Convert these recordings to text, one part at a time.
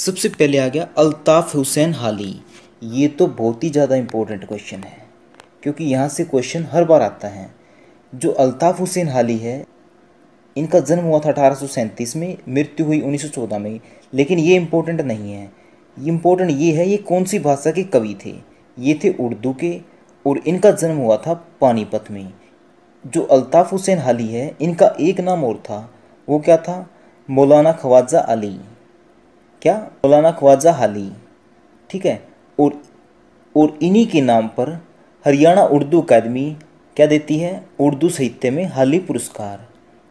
सबसे पहले आ गया अल्ताफ़ हुसैन हाली ये तो बहुत ही ज़्यादा इम्पोर्टेंट क्वेश्चन है क्योंकि यहाँ से क्वेश्चन हर बार आता है जो अल्ताफ़ हुसैन हाली है इनका जन्म हुआ था अठारह में मृत्यु हुई 1914 में लेकिन ये इम्पोर्टेंट नहीं है इम्पोर्टेंट ये है ये कौन सी भाषा के कवि थे ये थे उर्दू के और इनका जन्म हुआ था पानीपत में जो अल्ताफ़ हुसैन हाली है इनका एक नाम और था वो क्या था मौलाना ख्वाज़ा अली क्या मौलाना ख्वाजा हाली ठीक है और और इन्हीं के नाम पर हरियाणा उर्दू अकादमी क्या देती है उर्दू साहित्य में हाली पुरस्कार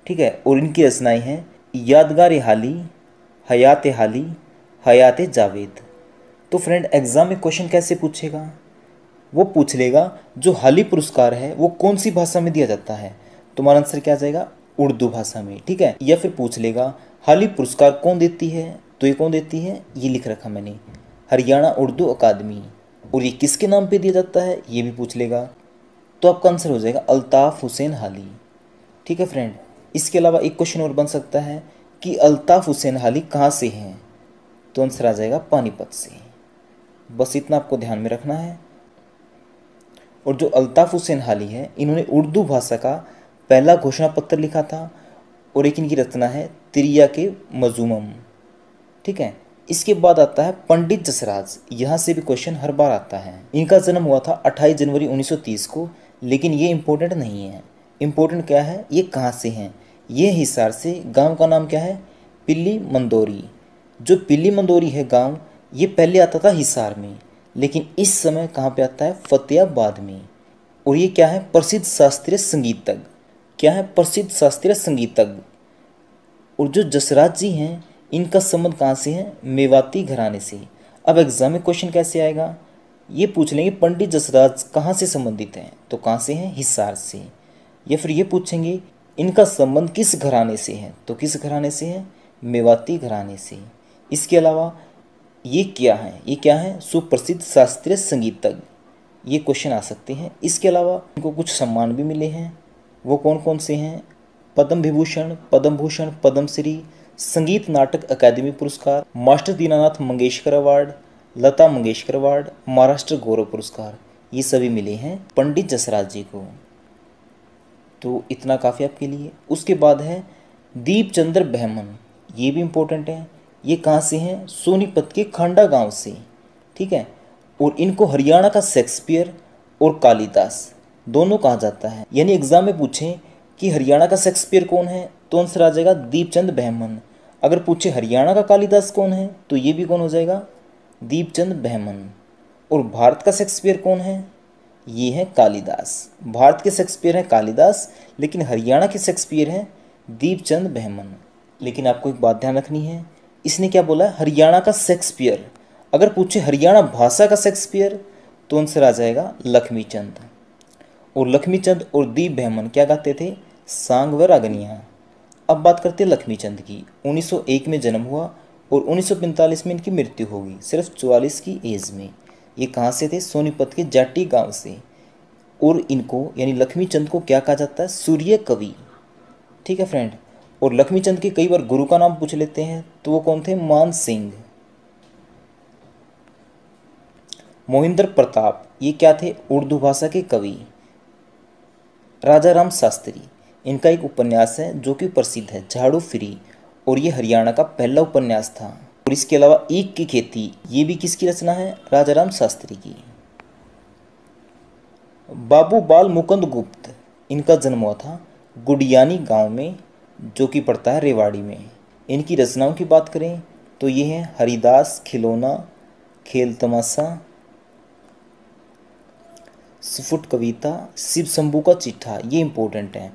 ठीक है और इनकी रचनाएं हैं यादगार हाली हयात हाली हयात जावेद तो फ्रेंड एग्ज़ाम में क्वेश्चन कैसे पूछेगा वो पूछ लेगा जो हाली पुरस्कार है वो कौन सी भाषा में दिया जाता है तुम्हारा आंसर क्या आ जाएगा उर्दू भाषा में ठीक है या फिर पूछ लेगा हाली पुरस्कार कौन देती है तो ये कौन देती है ये लिख रखा मैंने हरियाणा उर्दू अकादमी और ये किसके नाम पे दिया जाता है ये भी पूछ लेगा तो आपका आंसर हो जाएगा अल्ताफ़ हुसैन हाली ठीक है फ्रेंड इसके अलावा एक क्वेश्चन और बन सकता है कि अल्ताफ़ हुसैन हाली कहाँ से हैं तो आंसर आ जाएगा पानीपत से बस इतना आपको ध्यान में रखना है और जो अल्ताफ़ हुसैन हाली है इन्होंने उर्दू भाषा का पहला घोषणा पत्र लिखा था और एक इनकी रचना है त्रिया के मजूमम ठीक है इसके बाद आता है पंडित जसराज यहाँ से भी क्वेश्चन हर बार आता है इनका जन्म हुआ था 28 जनवरी 1930 को लेकिन ये इम्पोर्टेंट नहीं है इम्पोर्टेंट क्या है ये कहाँ से हैं ये हिसार से गांव का नाम क्या है पिल्ली मंदोरी जो पिल्ली मंदोरी है गांव ये पहले आता था हिसार में लेकिन इस समय कहाँ पे आता है फतेहाबाद में और ये क्या है प्रसिद्ध शास्त्रीय संगीतज्ञ क्या है प्रसिद्ध शास्त्रीय संगीतज्ञ और जो जसराज जी हैं इनका संबंध कहाँ से है मेवाती घराने से अब एग्जाम में क्वेश्चन कैसे आएगा ये पूछ लेंगे पंडित जसराज कहाँ से संबंधित हैं तो कहाँ से हैं हिसार से या फिर ये पूछेंगे इनका संबंध किस घराने से है तो किस घराने से है मेवाती घराने से इसके अलावा ये क्या है ये क्या है सुप्रसिद्ध शास्त्रीय संगीतज्ञ ये क्वेश्चन आ सकते हैं इसके अलावा इनको कुछ सम्मान भी मिले हैं वो कौन कौन से हैं पद्म विभूषण पद्म भूषण पद्मश्री संगीत Natak Akademi Puraskar master Dinanath Mangeshkar award Lata Mangeshkar award Maharashtra Gaurav Puraskar ये सभी मिले हैं पंडित जसराज जी को तो इतना काफ़ी आपके लिए उसके बाद है दीप चंद्र बहमन ये भी इम्पोर्टेंट है ये कहाँ से हैं सोनीपत के खांडा गांव से ठीक है और इनको हरियाणा का शेक्सपियर और कालिदास दोनों कहा जाता है यानी एग्ज़ाम में पूछें कि हरियाणा का शेक्सपियर कौन है तो आंसर आ जाएगा दीपचंद बहमन अगर पूछे हरियाणा का कालिदास कौन है तो ये भी कौन हो जाएगा दीपचंद बहमन और भारत का शेक्सपियर कौन है ये है कालिदास भारत के शेक्सपियर हैं कालिदास लेकिन हरियाणा के शेक्सपियर हैं दीपचंद बहमन लेकिन आपको एक बात ध्यान रखनी है इसने क्या बोला हरियाणा का शेक्सपियर अगर पूछे हरियाणा भाषा का शेक्सपियर तो आंसर आ जाएगा लक्ष्मी चंद और लक्ष्मीचंद और दीप बहमन क्या गाते थे सांग व रागनिया अब बात करते हैं लक्ष्मी चंद की 1901 में जन्म हुआ और 1945 में इनकी मृत्यु होगी सिर्फ चौवालीस की एज में ये कहाँ से थे सोनीपत के जाटी गांव से और इनको यानी लक्ष्मी चंद को क्या कहा जाता है सूर्य कवि ठीक है फ्रेंड और लक्ष्मी चंद के कई बार गुरु का नाम पूछ लेते हैं तो वो कौन थे मान सिंह मोहिंद्र प्रताप ये क्या थे उर्दू भाषा के कवि राजा राम शास्त्री इनका एक उपन्यास है जो कि प्रसिद्ध है झाड़ू फ्री और ये हरियाणा का पहला उपन्यास था और इसके अलावा एक की खेती ये भी किसकी रचना है राजाराम शास्त्री की बाबू बाल मुकुंद गुप्त इनका जन्म हुआ था गुडियानी गांव में जो कि पड़ता है रेवाड़ी में इनकी रचनाओं की बात करें तो ये हैं हरिदास खिलौना खेल तमाशा सुफुट कविता शिव शंभू का चिट्ठा ये इम्पोर्टेंट है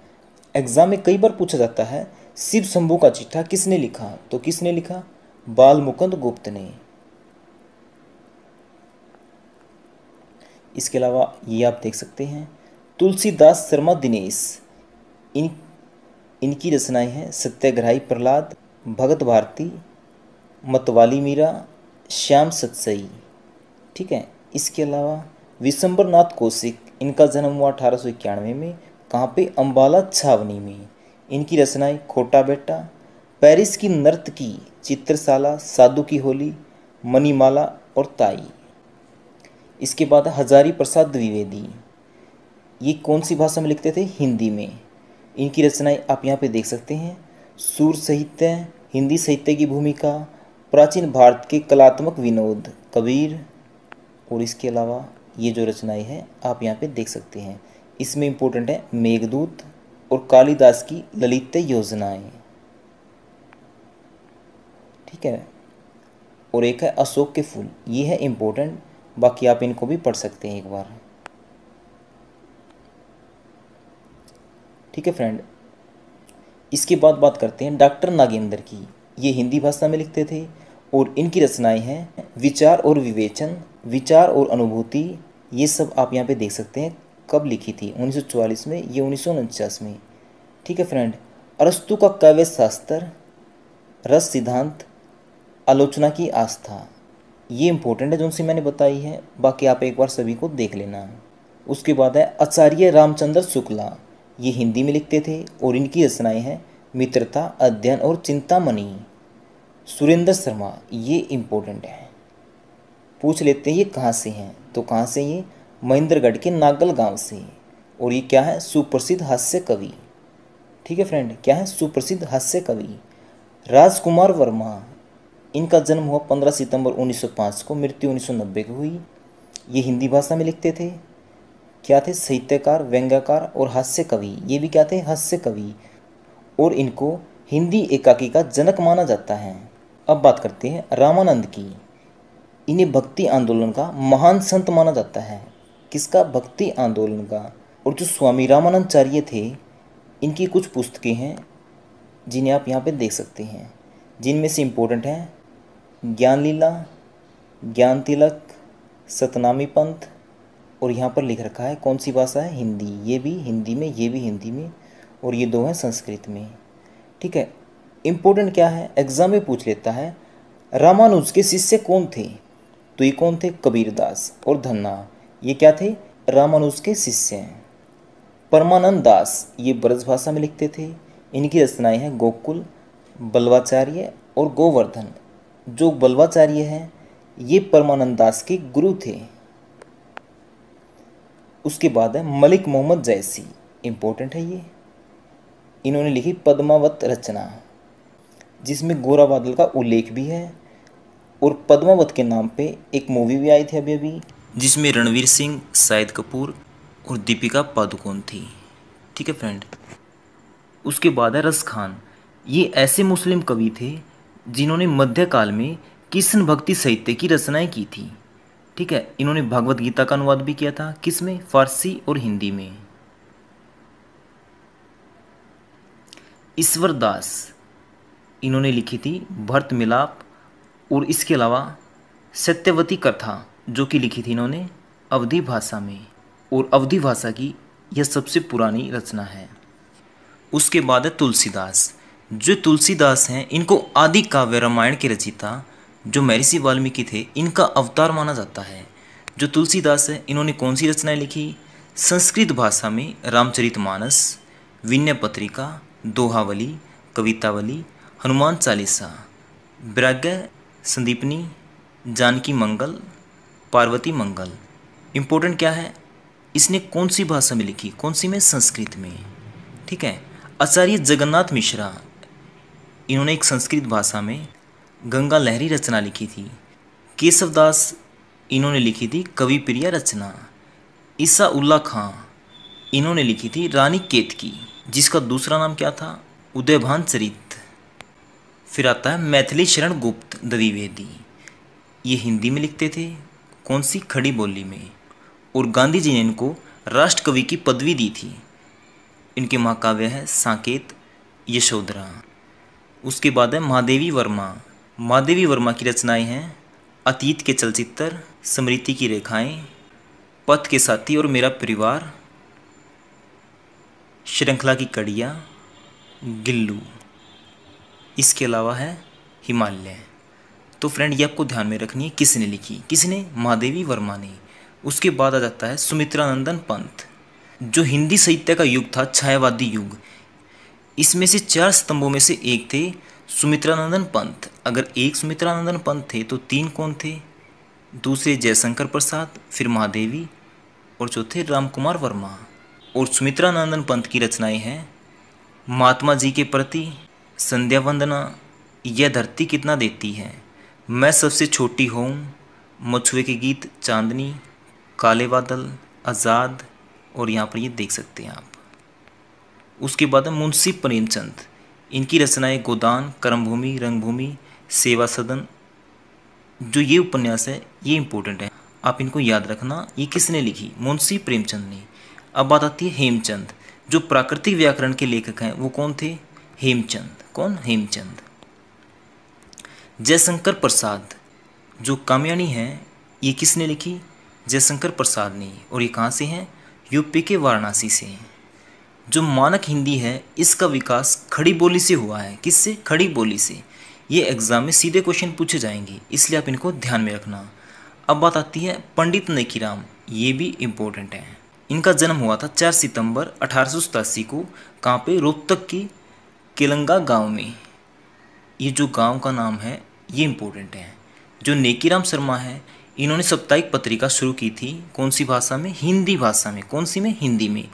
एग्ज़ाम में कई बार पूछा जाता है शिव शंभु का चिट्ठा किसने लिखा तो किसने लिखा बाल मुकुंद गुप्त ने इसके अलावा ये आप देख सकते हैं तुलसीदास शर्मा दिनेश इन इनकी रचनाएं हैं सत्याग्रही प्रहलाद भगत भारती मतवाली मीरा श्याम सतसई ठीक है इसके अलावा विशंबर नाथ कौशिक इनका जन्म हुआ अठारह में कहाँ पे अम्बाला छावनी में इनकी रचनाएं खोटा बेटा पेरिस की नर्तकी चित्रशाला साधु की होली मनीमाला और ताई इसके बाद हजारी प्रसाद द्विवेदी ये कौन सी भाषा में लिखते थे हिंदी में इनकी रचनाएं आप यहाँ पे देख सकते हैं सूर साहित्य हिंदी साहित्य की भूमिका प्राचीन भारत के कलात्मक विनोद कबीर और इसके अलावा ये जो रचनाएं हैं आप यहाँ पे देख सकते हैं इसमें इम्पोर्टेंट है मेघदूत और कालिदास की ललित योजनाएं ठीक है और एक है अशोक के फूल ये है इम्पोर्टेंट बाकी आप इनको भी पढ़ सकते हैं एक बार ठीक है फ्रेंड इसके बाद बात करते हैं डॉक्टर नागेंद्र की ये हिंदी भाषा में लिखते थे और इनकी रचनाएं हैं विचार और विवेचन विचार और अनुभूति ये सब आप यहाँ पे देख सकते हैं कब लिखी थी 1944 में ये उन्नीस में ठीक है फ्रेंड अरस्तु का काव्य शास्त्र रस सिद्धांत आलोचना की आस्था ये इंपॉर्टेंट है जो उनसे मैंने बताई है बाकी आप एक बार सभी को देख लेना उसके बाद है आचार्य रामचंद्र शुक्ला ये हिंदी में लिखते थे और इनकी रचनाएं हैं मित्रता अध्ययन और चिंतामणि सुरेंद्र शर्मा ये इम्पोर्टेंट है पूछ लेते हैं ये कहाँ से हैं तो कहाँ से ये महेंद्रगढ़ के नागल गांव से और ये क्या है सुप्रसिद्ध हास्य कवि ठीक है फ्रेंड क्या है सुप्रसिद्ध हास्य कवि राजकुमार वर्मा इनका जन्म हुआ 15 सितंबर 1905 को मृत्यु 1990 को हुई ये हिंदी भाषा में लिखते थे क्या थे साहित्यकार व्यंग्यकार और हास्य कवि ये भी क्या थे हास्य कवि और इनको हिंदी एकाकी का जनक माना जाता है अब बात करते हैं रामानंद की इन्हें भक्ति आंदोलन का महान संत माना जाता है किसका भक्ति आंदोलन का और जो स्वामी रामानंदाचार्य थे इनकी कुछ पुस्तकें हैं जिन्हें आप यहाँ पे देख सकते हैं जिनमें से इम्पोर्टेंट हैं ज्ञान लीला ज्ञान तिलक सतनामी पंथ और यहाँ पर लिख रखा है कौन सी भाषा है हिंदी ये भी हिंदी में ये भी हिंदी में और ये दो हैं संस्कृत में ठीक है इम्पोर्टेंट क्या है एग्ज़ाम में पूछ लेता है रामानुज के शिष्य कौन थे तो ये कौन थे कबीरदास और धन्ना ये क्या थे रामानुज के शिष्य हैं परमानंद दास ये ब्रज भाषा में लिखते थे इनकी रचनाएं हैं गोकुल बल्वाचार्य और गोवर्धन जो बल्वाचार्य हैं ये परमानंद दास के गुरु थे उसके बाद है मलिक मोहम्मद जैसी इम्पोर्टेंट है ये इन्होंने लिखी पद्मावत रचना जिसमें गोरा बादल का उल्लेख भी है और पद्मावत के नाम पे एक मूवी भी आई थी अभी अभी जिसमें रणवीर सिंह शाहिद कपूर और दीपिका पादुकोण थी ठीक है फ्रेंड उसके बाद है रस खान ये ऐसे मुस्लिम कवि थे जिन्होंने मध्यकाल में कृष्ण भक्ति साहित्य की रचनाएं की थी ठीक है इन्होंने भागवत गीता का अनुवाद भी किया था किस में फारसी और हिंदी में ईश्वर दास इन्होंने लिखी थी भरत मिलाप और इसके अलावा सत्यवती कथा जो कि लिखी थी इन्होंने अवधि भाषा में और अवधि भाषा की यह सबसे पुरानी रचना है उसके बाद है तुलसीदास जो तुलसीदास हैं इनको आदि काव्य रामायण के रचिता जो महर्षि वाल्मीकि थे इनका अवतार माना जाता है जो तुलसीदास है इन्होंने कौन सी रचनाएं लिखी संस्कृत भाषा में रामचरितमानस विनय पत्रिका दोहावली कवितावली हनुमान चालीसा ब्रग संदीपनी जानकी मंगल पार्वती मंगल इम्पोर्टेंट क्या है इसने कौन सी भाषा में लिखी कौन सी में संस्कृत में ठीक है आचार्य जगन्नाथ मिश्रा इन्होंने एक संस्कृत भाषा में गंगा लहरी रचना लिखी थी केशवदास इन्होंने लिखी थी कवि प्रिया रचना ईसा उल्ला खां इन्होंने लिखी थी रानी केत की जिसका दूसरा नाम क्या था उदयभान चरित फिर आता है मैथिली शरण गुप्त द्विवेदी ये हिंदी में लिखते थे कौन सी खड़ी बोली में और गांधी जी ने इनको राष्ट्र कवि की पदवी दी थी इनके महाकाव्य है साकेत यशोधरा उसके बाद है महादेवी वर्मा महादेवी वर्मा की रचनाएं हैं अतीत के चलचित्र स्मृति की रेखाएं पथ के साथी और मेरा परिवार श्रृंखला की कड़िया गिल्लू इसके अलावा है हिमालय तो फ्रेंड ये आपको ध्यान में रखनी है किसने लिखी किसने महादेवी वर्मा ने उसके बाद आ जाता है सुमित्रा नंदन पंत जो हिंदी साहित्य का युग था छायावादी युग इसमें से चार स्तंभों में से एक थे सुमित्रानंदन पंत अगर एक सुमित्रानंदन पंत थे तो तीन कौन थे दूसरे जयशंकर प्रसाद फिर महादेवी और चौथे राम वर्मा और सुमित्रानंदन पंत की रचनाएं हैं महात्मा जी के प्रति संध्या वंदना यह धरती कितना देती है मैं सबसे छोटी हूँ मछुए के गीत चांदनी काले बादल आज़ाद और यहाँ पर ये देख सकते हैं आप उसके बाद है मुंशी प्रेमचंद इनकी रचनाएं गोदान कर्मभूमि रंगभूमि सेवा सदन जो ये उपन्यास है ये इम्पोर्टेंट है आप इनको याद रखना ये किसने लिखी मुंशी प्रेमचंद ने अब बात आती है हेमचंद जो प्राकृतिक व्याकरण के लेखक हैं वो कौन थे हेमचंद कौन हेमचंद जयशंकर प्रसाद जो कामयानी है ये किसने लिखी जयशंकर प्रसाद ने और ये कहाँ से हैं यूपी के वाराणसी से हैं जो मानक हिंदी है इसका विकास खड़ी बोली से हुआ है किससे खड़ी बोली से ये एग्ज़ाम में सीधे क्वेश्चन पूछे जाएंगे इसलिए आप इनको ध्यान में रखना अब बात आती है पंडित नेकी ये भी इम्पोर्टेंट है इनका जन्म हुआ था चार सितंबर अठारह को कहाँ पे रोहतक की केलंगा गांव में ये जो गांव का नाम है ये इम्पोर्टेंट है जो नेकीराम शर्मा है इन्होंने साप्ताहिक पत्रिका शुरू की थी कौन सी भाषा में हिंदी भाषा में कौन सी में हिंदी में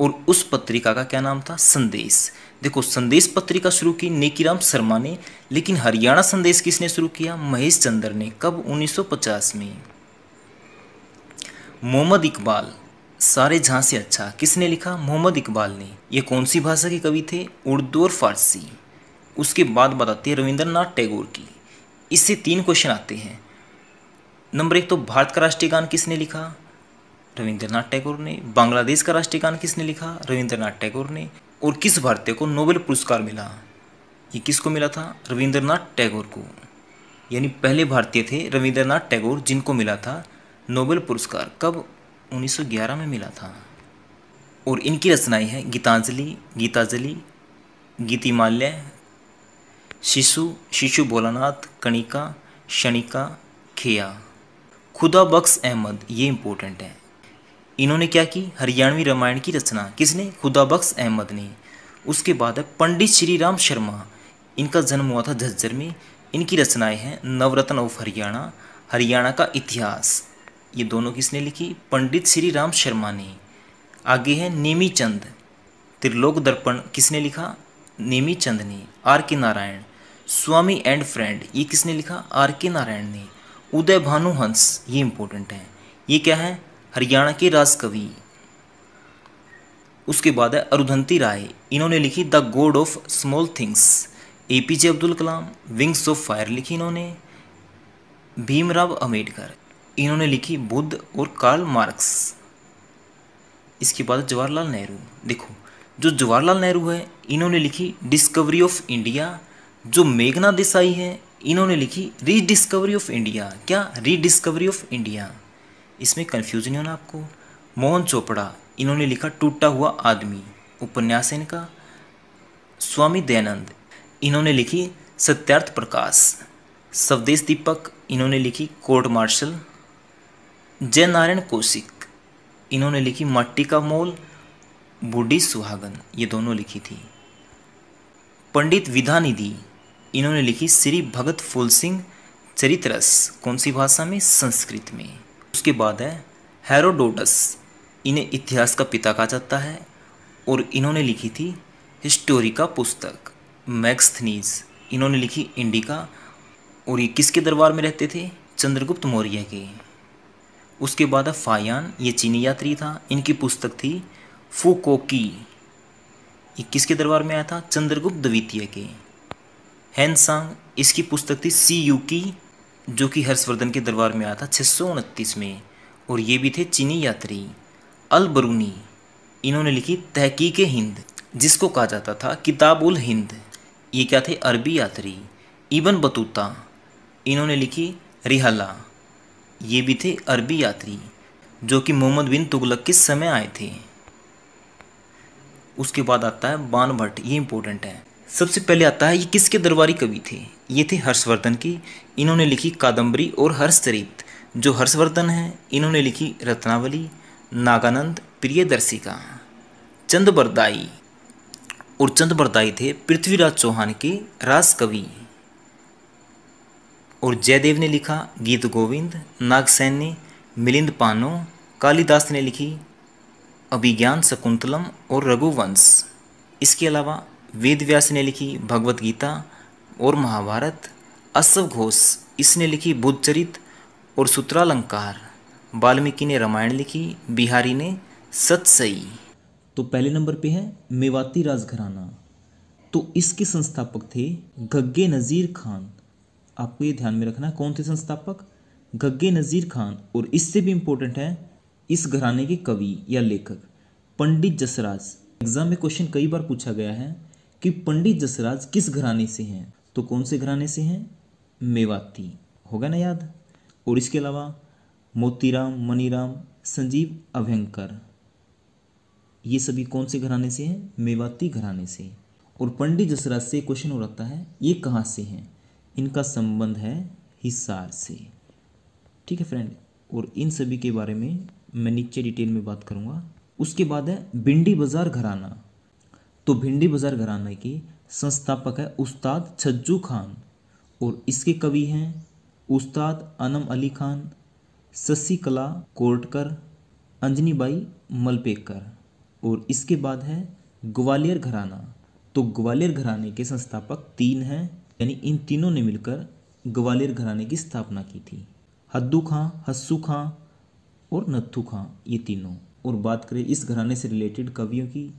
और उस पत्रिका का क्या नाम था संदेश देखो संदेश पत्रिका शुरू की नेकीराम शर्मा ने लेकिन हरियाणा संदेश किसने शुरू किया महेश चंद्र ने कब 1950 में मोहम्मद इकबाल सारे जहाँ से अच्छा किसने लिखा मोहम्मद इकबाल ने ये कौन सी भाषा के कवि थे उर्दू और फारसी उसके बाद बताते हैं रविंद्रनाथ टैगोर की इससे तीन क्वेश्चन आते हैं नंबर एक तो भारत का राष्ट्रीय गान किसने लिखा रविंद्रनाथ टैगोर ने बांग्लादेश का राष्ट्रीय गान किसने लिखा रविंद्रनाथ टैगोर ने और किस भारतीय को नोबेल पुरस्कार मिला ये किसको मिला था रविंद्रनाथ टैगोर को यानी पहले भारतीय थे रविंद्रनाथ टैगोर जिनको मिला था नोबेल पुरस्कार कब 1911 में मिला था और इनकी रचनाएं हैं गीतांजलि गीताजलि गीतिमाल्य शिशु शिशु भोलानाथ कणिका शनिका खेया खुदा बख्श अहमद ये इम्पोर्टेंट है इन्होंने क्या की हरियाणवी रामायण की रचना किसने खुदा बख्श अहमद ने उसके बाद है पंडित श्री राम शर्मा इनका जन्म हुआ था झज्जर में इनकी रचनाएं हैं नवरत्न ऑफ हरियाणा हरियाणा का इतिहास ये दोनों किसने लिखी पंडित श्री राम शर्मा ने आगे है नेमी चंद त्रिलोक दर्पण किसने लिखा नेमी चंद ने आर के नारायण स्वामी एंड फ्रेंड ये किसने लिखा आर के नारायण ने उदय भानु हंस ये इंपॉर्टेंट है ये क्या है हरियाणा के राजकवि उसके बाद है अरुधंती राय इन्होंने लिखी the god of small things A P J Abdul Kalam wings of fire लिखी इन्होंने भीमराव अम्बेडकर इन्होंने लिखी बुद्ध और कार्ल मार्क्स इसके बाद जवाहरलाल नेहरू देखो जो जवाहरलाल नेहरू है इन्होंने लिखी डिस्कवरी ऑफ इंडिया जो मेघना देसाई है इन्होंने लिखी रीडिस्कवरी ऑफ इंडिया क्या रीडिस्कवरी ऑफ इंडिया इसमें कन्फ्यूज नहीं होना आपको मोहन चोपड़ा इन्होंने लिखा टूटा हुआ आदमी उपन्यास इनका स्वामी दयानंद इन्होंने लिखी सत्यार्थ प्रकाश स्वदेश दीपक इन्होंने लिखी कोर्ट मार्शल जय नारायण कौशिक इन्होंने लिखी मट्टी का मोल बूढ़ी सुहागन ये दोनों लिखी थी पंडित विधानिधि इन्होंने लिखी श्री भगत फूल सिंह चरित्रस कौन सी भाषा में संस्कृत में उसके बाद है हेरोडोटस इन्हें इतिहास का पिता कहा जाता है और इन्होंने लिखी थी हिस्टोरिका पुस्तक मैक्सथनीज इन्होंने लिखी इंडिका और ये किसके दरबार में रहते थे चंद्रगुप्त मौर्य के उसके बाद है फायान ये चीनी यात्री था इनकी पुस्तक थी फूकोकी ये किसके दरबार में आया था चंद्रगुप्त द्वितीय के हैंसांग इसकी पुस्तक थी सी यू की जो कि हर्षवर्धन के दरबार में आया था छः में और ये भी थे चीनी यात्री अल बरूनी इन्होंने लिखी तहकीक हिंद जिसको कहा जाता था किताब उल हिंद ये क्या थे अरबी यात्री इबन बतूता इन्होंने लिखी रिहला ये भी थे अरबी यात्री जो कि मोहम्मद बिन तुगलक के समय आए थे उसके बाद आता है बान भट्ट ये इम्पोर्टेंट है सबसे पहले आता है ये किसके दरबारी कवि थे ये थे हर्षवर्धन की इन्होंने लिखी कादम्बरी और हर्षचरित जो हर्षवर्धन है इन्होंने लिखी रत्नावली नागानंद प्रियदर्शिका चंदबरदाई और चंदबरदाई थे पृथ्वीराज चौहान के रास कवि और जयदेव ने लिखा गीत गोविंद नागसेन ने मिलिंद पानो कालिदास ने लिखी अभिज्ञान शकुंतलम और रघुवंश इसके अलावा वेद व्यास ने लिखी भगवत गीता और महाभारत अश्व घोष इसने लिखी बुद्धचरित और सूत्रालंकार वाल्मीकि ने रामायण लिखी बिहारी ने सतसई तो पहले नंबर पे है मेवाती राजघराना तो इसके संस्थापक थे गग्गे नज़ीर खान आपको ये ध्यान में रखना है कौन थे संस्थापक गग्गे नज़ीर खान और इससे भी इम्पोर्टेंट है इस घराने के कवि या लेखक पंडित जसराज एग्जाम में क्वेश्चन कई बार पूछा गया है कि पंडित जसराज किस घराने से हैं तो कौन से घराने से हैं मेवाती होगा ना याद और इसके अलावा मोतीराम मनीराम संजीव अभ्यंकर ये सभी कौन से घराने से हैं मेवाती घराने से और पंडित जसराज से क्वेश्चन हो रखता है ये कहाँ से हैं इनका संबंध है हिसार से ठीक है फ्रेंड और इन सभी के बारे में मैं नीचे डिटेल में बात करूँगा उसके बाद है बिंडी बाज़ार घराना तो भिंडी बाजार घराने के संस्थापक है उस्ताद छज्जू खान और इसके कवि हैं उस्ताद अनम अली खान शशिकला कोटकर अंजनीबाई मलपेकर और इसके बाद है ग्वालियर घराना तो ग्वालियर घराने के संस्थापक तीन हैं यानी इन तीनों ने मिलकर ग्वालियर घराने की स्थापना की थी हद्दू खां हस्सू खां और नत्थू खां ये तीनों और बात करें इस घराने से रिलेटेड कवियों की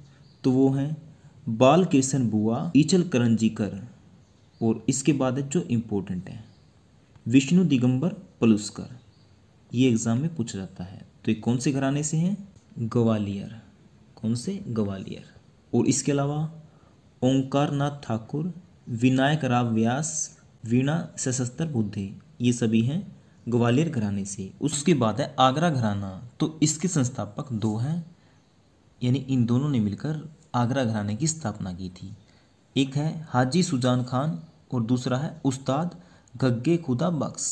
तो वो हैं बाल कृष्ण बुआ ईचल करण जीकर और इसके बाद जो इम्पोर्टेंट है विष्णु दिगंबर पलुस्कर ये एग्ज़ाम में पूछा जाता है तो ये कौन से घराने से हैं ग्वालियर कौन से ग्वालियर और इसके अलावा ओंकार नाथ ठाकुर विनायक राव व्यास वीणा सशस्त्र बुद्धि ये सभी हैं ग्वालियर घराने से उसके बाद है आगरा घराना तो इसके संस्थापक दो हैं यानी इन दोनों ने मिलकर आगरा घराने की स्थापना की थी एक है हाजी सुजान खान और दूसरा है उस्ताद गग्गे खुदा बख्स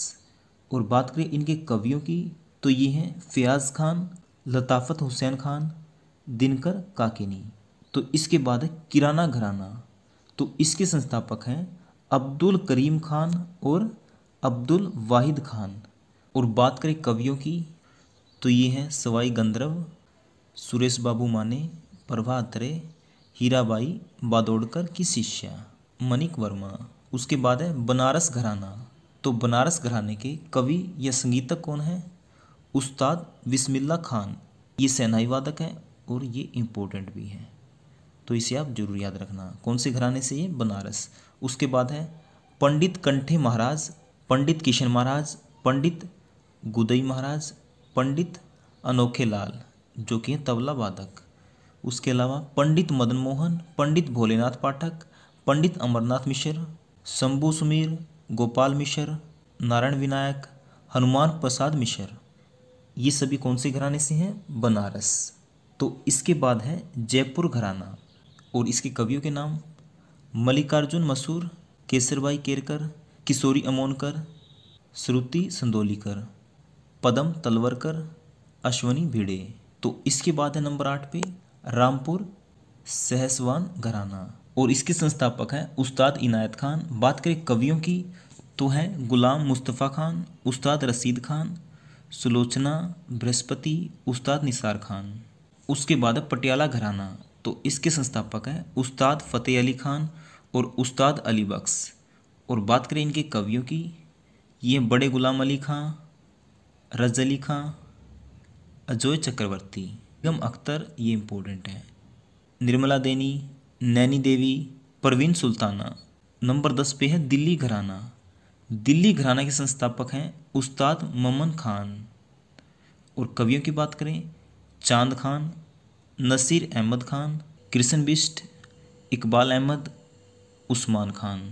और बात करें इनके कवियों की तो ये हैं फ़याज़ खान लताफ़त हुसैन खान दिनकर काकिनी तो इसके बाद है किराना घराना तो इसके संस्थापक हैं अब्दुल करीम खान और अब्दुल वाहिद खान और बात करें कवियों की तो ये हैं सवाई गंधर्व सुरेश बाबू माने प्रभा अत्रे हीराबाई बादोड़कर की शिष्या मनिक वर्मा उसके बाद है बनारस घराना तो बनारस घराने के कवि या संगीतक कौन है उस्ताद बिस्मिल्ला खान ये सेनाई वादक हैं और ये इम्पोर्टेंट भी हैं तो इसे आप जरूर याद रखना कौन से घराने से ये बनारस उसके बाद है पंडित कंठे महाराज पंडित किशन महाराज पंडित गुदई महाराज पंडित अनोखे लाल जो कि हैं तबला वादक उसके अलावा पंडित मदन मोहन पंडित भोलेनाथ पाठक पंडित अमरनाथ मिश्र शंभु सुमीर गोपाल मिश्र नारायण विनायक हनुमान प्रसाद मिश्र ये सभी कौन से घराने से हैं बनारस तो इसके बाद है जयपुर घराना और इसके कवियों के नाम मल्लिकार्जुन मसूर केसरबाई केरकर किशोरी अमोनकर श्रुति संदोलीकर पदम तलवरकर अश्वनी भिड़े तो इसके बाद है नंबर आठ पे रामपुर सहसवान घराना और इसके संस्थापक हैं उस्ताद इनायत खान बात करें कवियों की तो हैं गुलाम मुस्तफ़ा खान उस्ताद रसीद खान सुलोचना बृहस्पति उस्ताद निसार खान उसके बाद पटियाला घराना तो इसके संस्थापक हैं उस्ताद फ़तेह अली खान और उस्ताद अली बख्श और बात करें इनके कवियों की ये बड़े गुलाम अली खां रज अली खां अजोय चक्रवर्ती निगम अख्तर ये इम्पोर्टेंट हैं निर्मला देनी नैनी देवी परवीन सुल्ताना नंबर दस पे है दिल्ली घराना दिल्ली घराना के संस्थापक हैं उस्ताद ममन खान और कवियों की बात करें चांद खान नसीर अहमद खान कृष्ण बिष्ट इकबाल अहमद उस्मान खान